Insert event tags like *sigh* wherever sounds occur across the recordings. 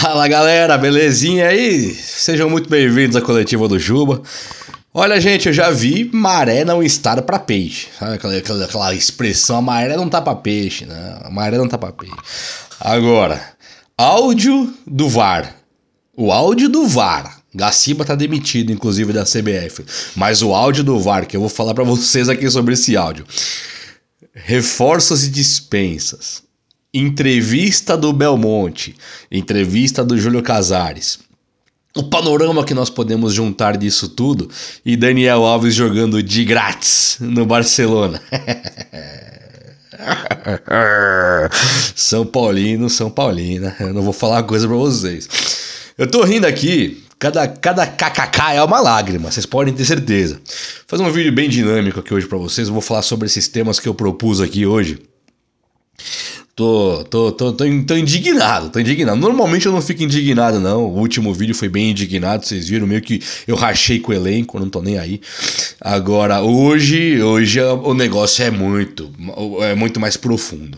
Fala galera, belezinha aí? Sejam muito bem-vindos à coletiva do Juba. Olha, gente, eu já vi maré não estar para peixe. Sabe aquela, aquela, aquela, expressão, a maré não tá para peixe, né? A maré não tá para peixe. Agora, áudio do VAR. O áudio do VAR. Gaciba tá demitido, inclusive, da CBF. Mas o áudio do VAR, que eu vou falar para vocês aqui sobre esse áudio. Reforços e dispensas entrevista do Belmonte, entrevista do Júlio Casares. O panorama que nós podemos juntar disso tudo e Daniel Alves jogando de grátis no Barcelona. *laughs* São Paulino, São Paulina, eu não vou falar uma coisa pra vocês. Eu tô rindo aqui, cada, cada kkk é uma lágrima, vocês podem ter certeza. Vou fazer um vídeo bem dinâmico aqui hoje para vocês, eu vou falar sobre esses temas que eu propus aqui hoje. Tô, tô, tô, tô, tô, indignado, tô indignado. Normalmente eu não fico indignado, não. O último vídeo foi bem indignado, vocês viram, meio que eu rachei com o elenco, não tô nem aí. Agora, hoje, hoje é, o negócio é muito, é muito mais profundo.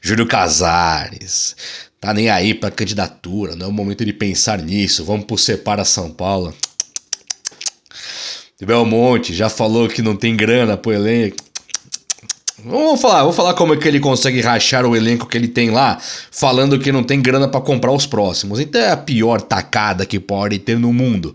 Júlio Casares, tá nem aí pra candidatura, não é o momento de pensar nisso. Vamos pro Separa São Paulo. Belmonte já falou que não tem grana pro elenco. Vamos falar, vou falar como é que ele consegue rachar o elenco que ele tem lá, falando que não tem grana para comprar os próximos. Então é a pior tacada que pode ter no mundo.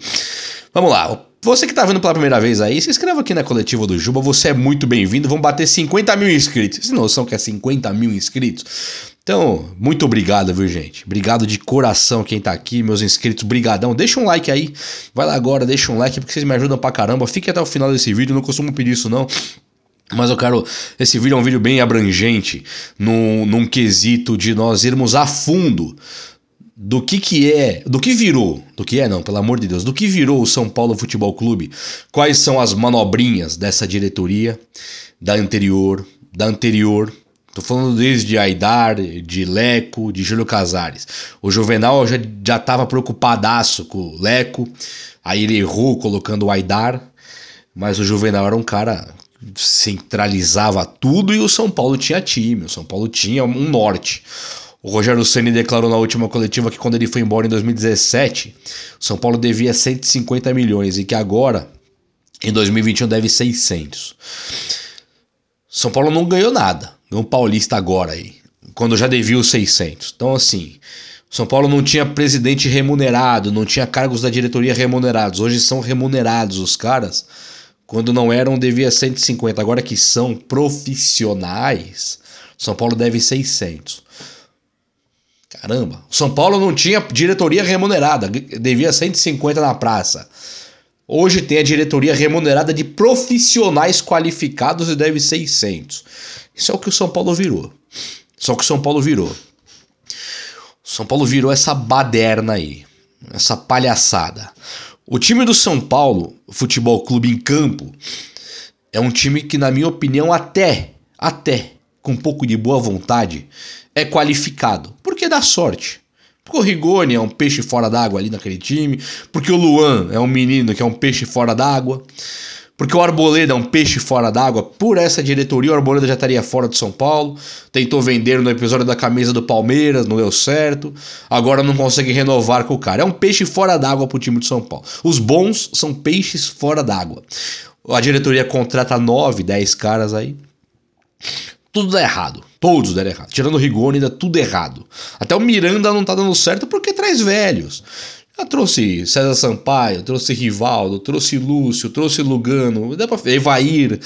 Vamos lá. Você que tá vendo pela primeira vez aí, se inscreva aqui na coletiva do Juba, você é muito bem-vindo. Vamos bater 50 mil inscritos. Vocês noção que é 50 mil inscritos? Então, muito obrigado, viu, gente? Obrigado de coração quem tá aqui, meus inscritos, brigadão. Deixa um like aí. Vai lá agora, deixa um like, porque vocês me ajudam pra caramba. Fique até o final desse vídeo, não costumo pedir isso não. Mas eu quero. Esse vídeo é um vídeo bem abrangente, num, num quesito de nós irmos a fundo do que que é, do que virou, do que é não, pelo amor de Deus, do que virou o São Paulo Futebol Clube, quais são as manobrinhas dessa diretoria, da anterior, da anterior, tô falando desde Aidar, de Leco, de Júlio Casares, o Juvenal já, já tava preocupadaço com o Leco, aí ele errou colocando o Aidar, mas o Juvenal era um cara centralizava tudo e o São Paulo tinha time, o São Paulo tinha um norte. O Rogério Ceni declarou na última coletiva que quando ele foi embora em 2017, São Paulo devia 150 milhões e que agora, em 2021, deve 600. São Paulo não ganhou nada, ganhou um paulista agora aí, quando já devia os 600. Então, assim, São Paulo não tinha presidente remunerado, não tinha cargos da diretoria remunerados. Hoje são remunerados os caras quando não eram, devia 150. Agora que são profissionais, São Paulo deve 600. Caramba. São Paulo não tinha diretoria remunerada, devia 150 na praça. Hoje tem a diretoria remunerada de profissionais qualificados e deve 600. Isso é o que o São Paulo virou. Só é que o São Paulo virou. O São Paulo virou essa baderna aí, essa palhaçada. O time do São Paulo, Futebol Clube em Campo, é um time que, na minha opinião, até, até com um pouco de boa vontade, é qualificado. Porque dá sorte. Porque o Rigoni é um peixe fora d'água ali naquele time. Porque o Luan é um menino que é um peixe fora d'água. Porque o Arboleda é um peixe fora d'água. Por essa diretoria, o Arboleda já estaria fora de São Paulo. Tentou vender no episódio da camisa do Palmeiras, não deu certo. Agora não consegue renovar com o cara. É um peixe fora d'água pro time de São Paulo. Os bons são peixes fora d'água. A diretoria contrata 9, 10 caras aí. Tudo dá errado. Todos deram errado. Tirando o Rigoni, ainda tudo errado. Até o Miranda não tá dando certo porque traz velhos. Eu trouxe César Sampaio, trouxe Rivaldo, trouxe Lúcio, trouxe Lugano, dá pra... Evair.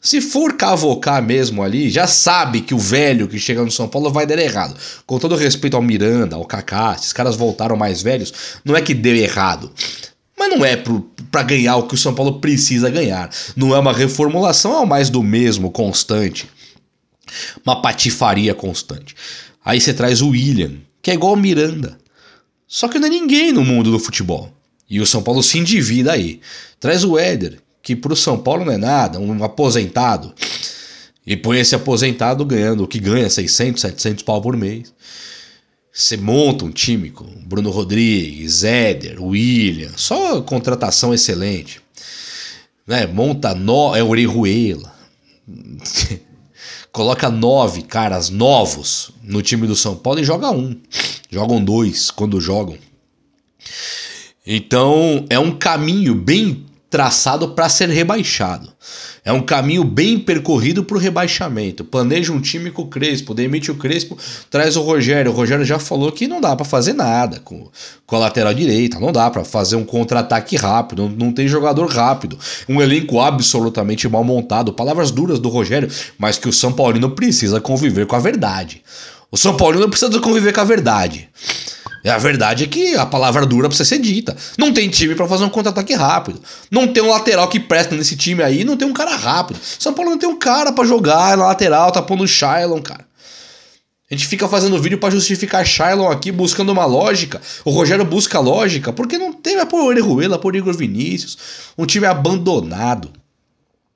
Se for cavocar mesmo ali, já sabe que o velho que chega no São Paulo vai dar errado. Com todo respeito ao Miranda, ao Kaká, esses caras voltaram mais velhos, não é que deu errado. Mas não é para ganhar o que o São Paulo precisa ganhar. Não é uma reformulação, é mais do mesmo, constante. Uma patifaria constante. Aí você traz o William, que é igual o Miranda. Só que não é ninguém no mundo do futebol. E o São Paulo se endivida aí. Traz o Éder, que pro São Paulo não é nada, um aposentado. E põe esse aposentado ganhando o que ganha, 600, 700 pau por mês. Você monta um time com Bruno Rodrigues, Éder, William, só contratação excelente. Né? Monta nó, no... é Ruela. *laughs* Coloca nove caras novos no time do São Paulo e joga um. Jogam dois quando jogam. Então é um caminho bem traçado para ser rebaixado. É um caminho bem percorrido para o rebaixamento. Planeja um time com o Crespo, demite o Crespo, traz o Rogério. O Rogério já falou que não dá para fazer nada com, com a lateral direita, não dá para fazer um contra-ataque rápido, não, não tem jogador rápido. Um elenco absolutamente mal montado. Palavras duras do Rogério, mas que o São Paulino precisa conviver com a verdade. O São Paulino precisa conviver com a verdade. A verdade é que a palavra dura precisa ser dita. Não tem time para fazer um contra-ataque rápido. Não tem um lateral que presta nesse time aí, não tem um cara rápido. São Paulo não tem um cara para jogar na lateral, tá pondo o Shylon, cara. A gente fica fazendo vídeo para justificar Shylon aqui, buscando uma lógica. O Rogério busca lógica, porque não teve a por Orejuela, por Igor Vinícius. Um time abandonado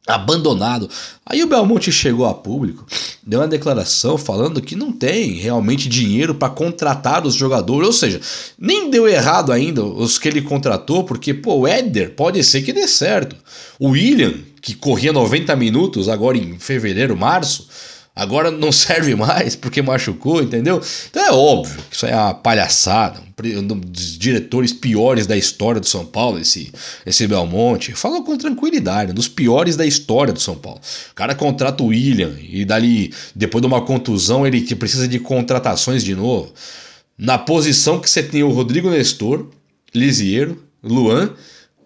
abandonado. Aí o Belmonte chegou a público, deu uma declaração falando que não tem realmente dinheiro para contratar os jogadores, ou seja, nem deu errado ainda os que ele contratou, porque pô, o Éder pode ser que dê certo. O William, que corria 90 minutos agora em fevereiro, março, agora não *laughs* serve mais porque machucou, entendeu? Então é óbvio que isso é uma palhaçada, um dos diretores piores da história do São Paulo, esse, esse Belmonte. Falou com tranquilidade, um dos piores da história do São Paulo. O cara contrata o William e dali, depois de uma contusão, ele precisa de contratações de novo. Na posição que você tem o Rodrigo Nestor, Lisiero, Luan,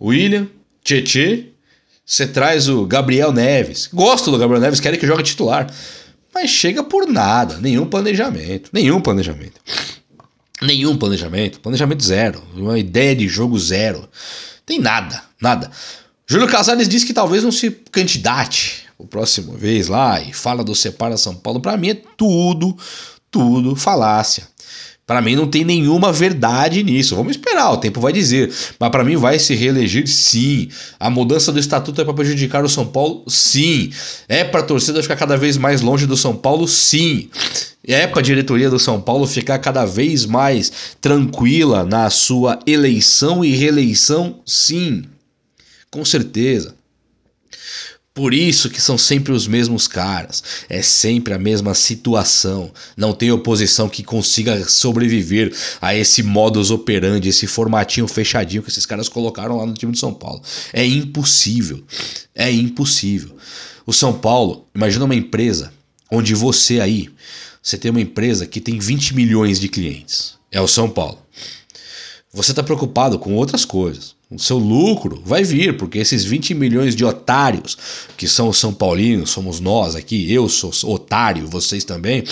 William, Tietê, você traz o Gabriel Neves. Gosto do Gabriel Neves, quero que jogue titular mas chega por nada, nenhum planejamento, nenhum planejamento. Nenhum planejamento, planejamento zero, uma ideia de jogo zero. Tem nada, nada. Júlio Casares disse que talvez não se candidate o próximo vez lá e fala do Separa São Paulo. Para mim é tudo, tudo falácia. Para mim não tem nenhuma verdade nisso. Vamos esperar, o tempo vai dizer. Mas para mim vai se reeleger sim. A mudança do estatuto é para prejudicar o São Paulo? Sim. É para a torcida ficar cada vez mais longe do São Paulo? Sim. É para a diretoria do São Paulo ficar cada vez mais tranquila na sua eleição e reeleição? Sim. Com certeza. Por isso que são sempre os mesmos caras, é sempre a mesma situação. Não tem oposição que consiga sobreviver a esse modus operandi, esse formatinho fechadinho que esses caras colocaram lá no time de São Paulo. É impossível. É impossível. O São Paulo, imagina uma empresa onde você aí, você tem uma empresa que tem 20 milhões de clientes. É o São Paulo. Você está preocupado com outras coisas. O seu lucro vai vir, porque esses 20 milhões de otários, que são os São Paulinos, somos nós aqui, eu sou otário, vocês também,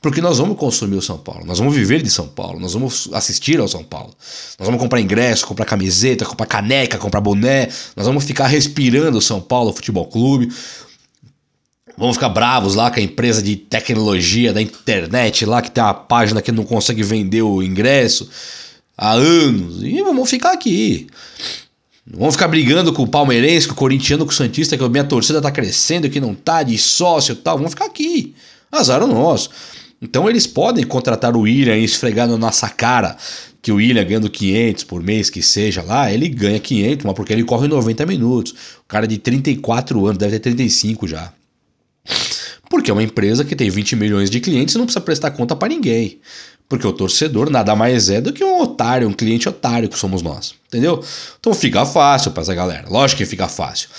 porque nós vamos consumir o São Paulo, nós vamos viver de São Paulo, nós vamos assistir ao São Paulo, nós vamos comprar ingresso, comprar camiseta, comprar caneca, comprar boné, nós vamos ficar respirando o São Paulo Futebol Clube, Vamos ficar bravos lá com a empresa de tecnologia da internet lá que tem uma página que não consegue vender o ingresso há anos. E vamos ficar aqui. Não vamos ficar brigando com o palmeirense, com o corintiano, com o santista, que a minha torcida tá crescendo, que não tá de sócio e tal. Vamos ficar aqui. Azar o é nosso. Então eles podem contratar o William e esfregar na nossa cara que o William ganhando 500 por mês, que seja lá, ele ganha 500, mas porque ele corre 90 minutos. O cara de 34 anos, deve ter 35 já. Porque é uma empresa que tem 20 milhões de clientes e não precisa prestar conta para ninguém. Porque o torcedor nada mais é do que um otário, um cliente otário que somos nós, entendeu? Então fica fácil para essa galera, lógico que fica fácil.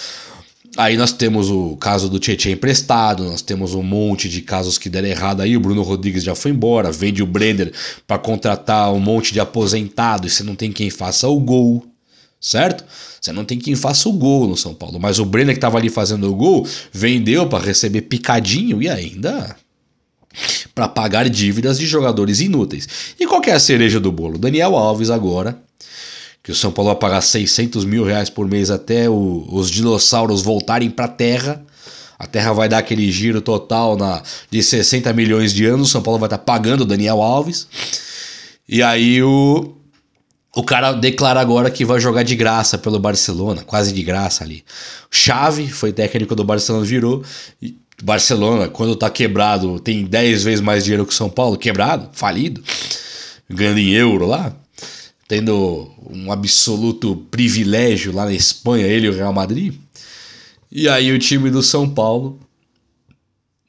Aí nós temos o caso do Tietchan emprestado, nós temos um monte de casos que deram errado aí. O Bruno Rodrigues já foi embora, vende o Brenner para contratar um monte de aposentado e você não tem quem faça o gol, certo? Você não tem quem faça o gol no São Paulo. Mas o Brenner que estava ali fazendo o gol vendeu para receber picadinho e ainda para pagar dívidas de jogadores inúteis. E qual é a cereja do bolo? Daniel Alves agora, que o São Paulo vai pagar 600 mil reais por mês até o, os dinossauros voltarem para a Terra. A Terra vai dar aquele giro total na, de 60 milhões de anos. O São Paulo vai estar tá pagando o Daniel Alves. E aí o, o cara declara agora que vai jogar de graça pelo Barcelona, quase de graça ali. Chave foi técnico do Barcelona, virou. E, Barcelona, quando tá quebrado, tem 10 vezes mais dinheiro que o São Paulo, quebrado, falido, ganhando em euro lá, tendo um absoluto privilégio lá na Espanha, ele e o Real Madrid. E aí o time do São Paulo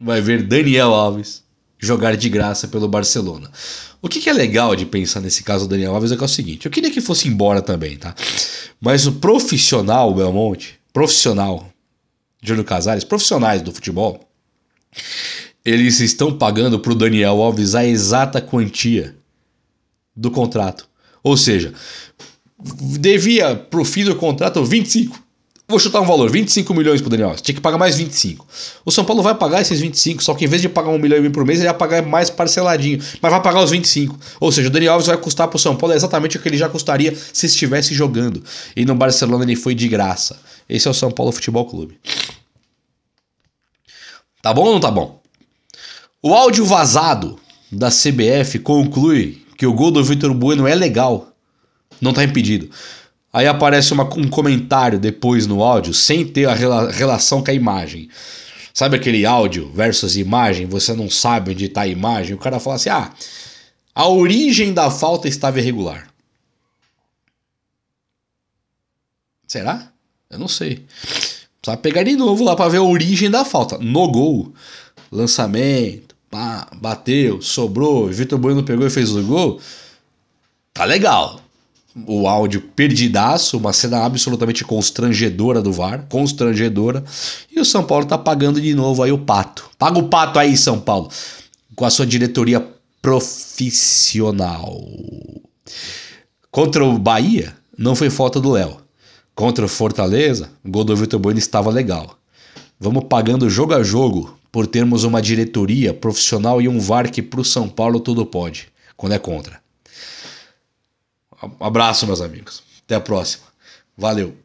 vai ver Daniel Alves jogar de graça pelo Barcelona. O que, que, é legal de pensar nesse caso do Daniel Alves é, que é o seguinte: eu queria que fosse embora também, tá? Mas o profissional Belmonte, profissional, Júlio Casares, profissionais do futebol, eles estão pagando para o Daniel Alves a exata quantia do contrato. Ou seja, devia para o fim do contrato 25. Vou chutar um valor, 25 milhões para o Daniel Alves. Tinha que pagar mais 25. O São Paulo vai pagar esses 25, só que em vez de pagar um milhão e meio por mês, ele vai pagar mais parceladinho. Mas vai pagar os 25. Ou seja, o Daniel Alves vai custar para o São Paulo exatamente o que ele já custaria se estivesse jogando. E no Barcelona ele foi de graça. Esse é o São Paulo Futebol Clube. Tá bom ou não tá bom? O áudio vazado da CBF conclui que o gol do Vitor Bueno é legal, não tá impedido. Aí aparece uma, um comentário depois no áudio, sem ter a rela relação com a imagem. Sabe aquele áudio versus imagem? Você não sabe onde tá a imagem? O cara fala assim: ah, a origem da falta estava irregular. Será? Eu não sei. Precisa pegar de novo lá para ver a origem da falta. No gol, lançamento, pá, bateu, sobrou, Vitor Bueno pegou e fez o gol. Tá legal. O áudio perdidaço, uma cena absolutamente constrangedora do VAR, constrangedora. E o São Paulo tá pagando de novo aí o pato. Paga o pato aí, São Paulo, com a sua diretoria profissional. Contra o Bahia, não foi falta do Léo. Contra o Fortaleza, o gol do Vitor Bueno estava legal. Vamos pagando jogo a jogo por termos uma diretoria profissional e um VAR que pro São Paulo tudo pode, quando é contra. Abraço, meus amigos. Até a próxima. Valeu.